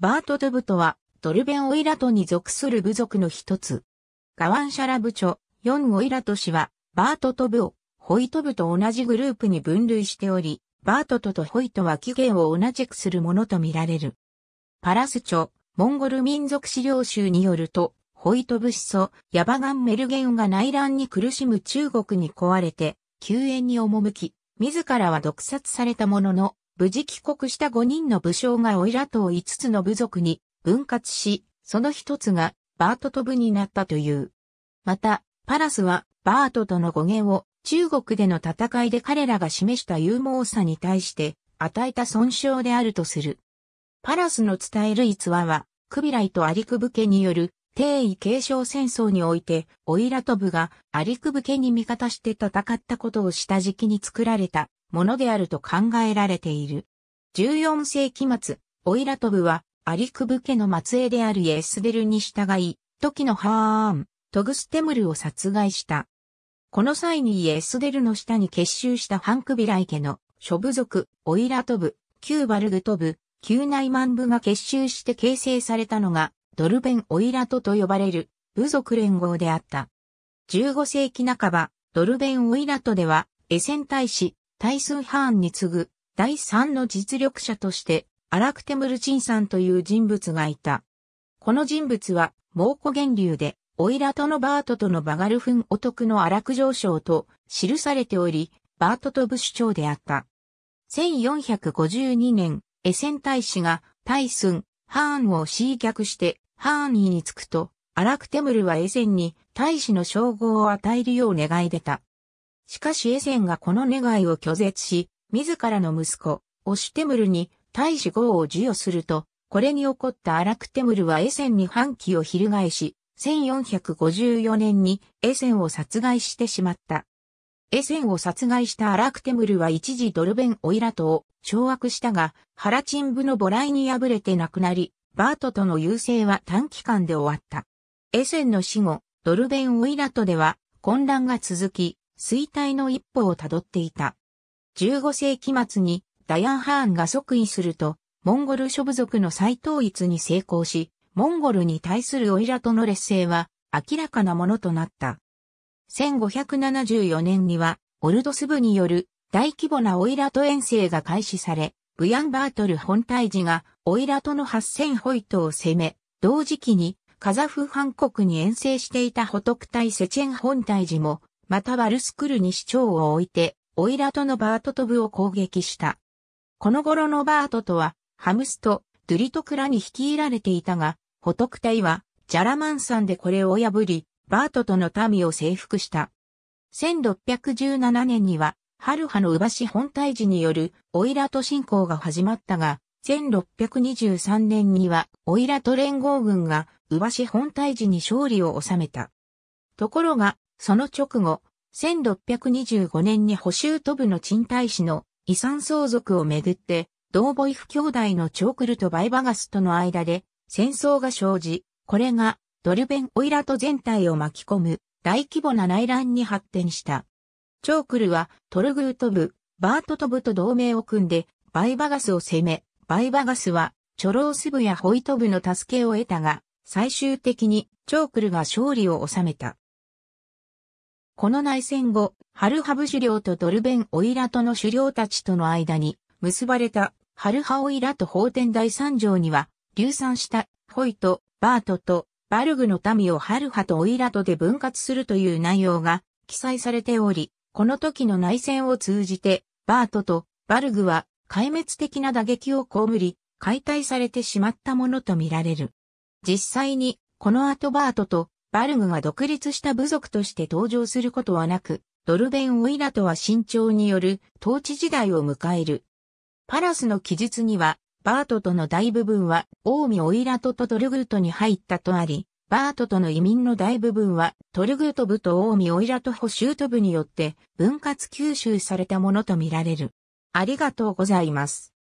バート・ドゥブとは、ドルベン・オイラトに属する部族の一つ。ガワン・シャラ部長、ヨン・オイラト氏は、バート・トブを、ホイトブと同じグループに分類しており、バートトとホイトは起源を同じくするものとみられる。パラス著、モンゴル民族資料集によると、ホイトブ思想、ヤバガン・メルゲンが内乱に苦しむ中国に壊れて、救援に赴き、自らは毒殺されたものの、無事帰国した5人の武将がオイラ島5つの部族に分割し、その一つがバートと部になったという。また、パラスはバートとの語源を中国での戦いで彼らが示した勇猛さに対して与えた損傷であるとする。パラスの伝える逸話は、クビライとアリクブ家による帝位継承戦争において、オイラト部がアリクブ家に味方して戦ったことを下敷きに作られたものであると考えられている。14世紀末、オイラトブは、アリクブ家の末裔であるイエスデルに従い、時のハーン、トグステムルを殺害した。この際にイエスデルの下に結集したハンクビライ家の諸部族、オイラトブ、キューバルグトブ、イ内ン部が結集して形成されたのが、ドルベン・オイラトと呼ばれる部族連合であった。15世紀半ば、ドルベン・オイラトでは、エセン大使、タイスン・ハーンに次ぐ第3の実力者として、アラクテムル・チンさんという人物がいた。この人物は、猛古源流で、オイラとのバートとのバガルフンお得のアラク上昇と記されており、バートと部首長であった。1452年、エセン大使がタイスン、ハーンを恣却して、ハーン位に着くと、アラクテムルはエセンに大使の称号を与えるよう願い出た。しかしエセンがこの願いを拒絶し、自らの息子、オシュテムルに大使号を授与すると、これに怒ったアラクテムルはエセンに反旗を翻し、1454年にエセンを殺害してしまった。エセンを殺害したアラクテムルは一時ドルベン・オイラトを掌握したが、ハラチン部の母来に敗れて亡くなり、バートとの優勢は短期間で終わった。エセンの死後、ドルベン・オイラトでは混乱が続き、衰退の一歩をたどっていた。15世紀末にダヤンハーンが即位すると、モンゴル諸部族の再統一に成功し、モンゴルに対するオイラとの劣勢は明らかなものとなった。1574年には、オルドス部による大規模なオイラト遠征が開始され、ブヤンバートル本体寺がオイラトの8000ホイトを攻め、同時期にカザフン国に遠征していたホトクタイセチェン本体寺もまたはルスクルに市長を置いて、オイラトのバートトブを攻撃した。この頃のバートトは、ハムスト、ドゥリトクラに率いられていたが、ホトク隊は、ジャラマンんでこれを破り、バートトの民を征服した。1617年には、ハルハのウバシ本体時によるオイラト侵攻が始まったが、1623年にはオイラト連合軍がウバシ本体時に勝利を収めた。ところが、その直後、1625年に補修都部の賃貸士の遺産相続をめぐって、同ボイフ兄弟のチョークルとバイバガスとの間で戦争が生じ、これがドルベン・オイラト全体を巻き込む大規模な内乱に発展した。チョークルはトルグート部、バートト部と同盟を組んでバイバガスを攻め、バイバガスはチョロース部やホイト部の助けを得たが、最終的にチョークルが勝利を収めた。この内戦後、ハルハブ首領とドルベン・オイラトの首領たちとの間に結ばれたハルハオイラト法典第三条には、流産したホイとバートとバルグの民をハルハとオイラトで分割するという内容が記載されており、この時の内戦を通じて、バートとバルグは壊滅的な打撃を被り、解体されてしまったものとみられる。実際に、この後バートとバルグが独立した部族として登場することはなく、ドルベン・オイラとは慎重による統治時代を迎える。パラスの記述には、バートとの大部分は、オーミ・オイラトとトルグートに入ったとあり、バートとの移民の大部分は、トルグート部とオーミ・オイラト保修都部によって分割吸収されたものとみられる。ありがとうございます。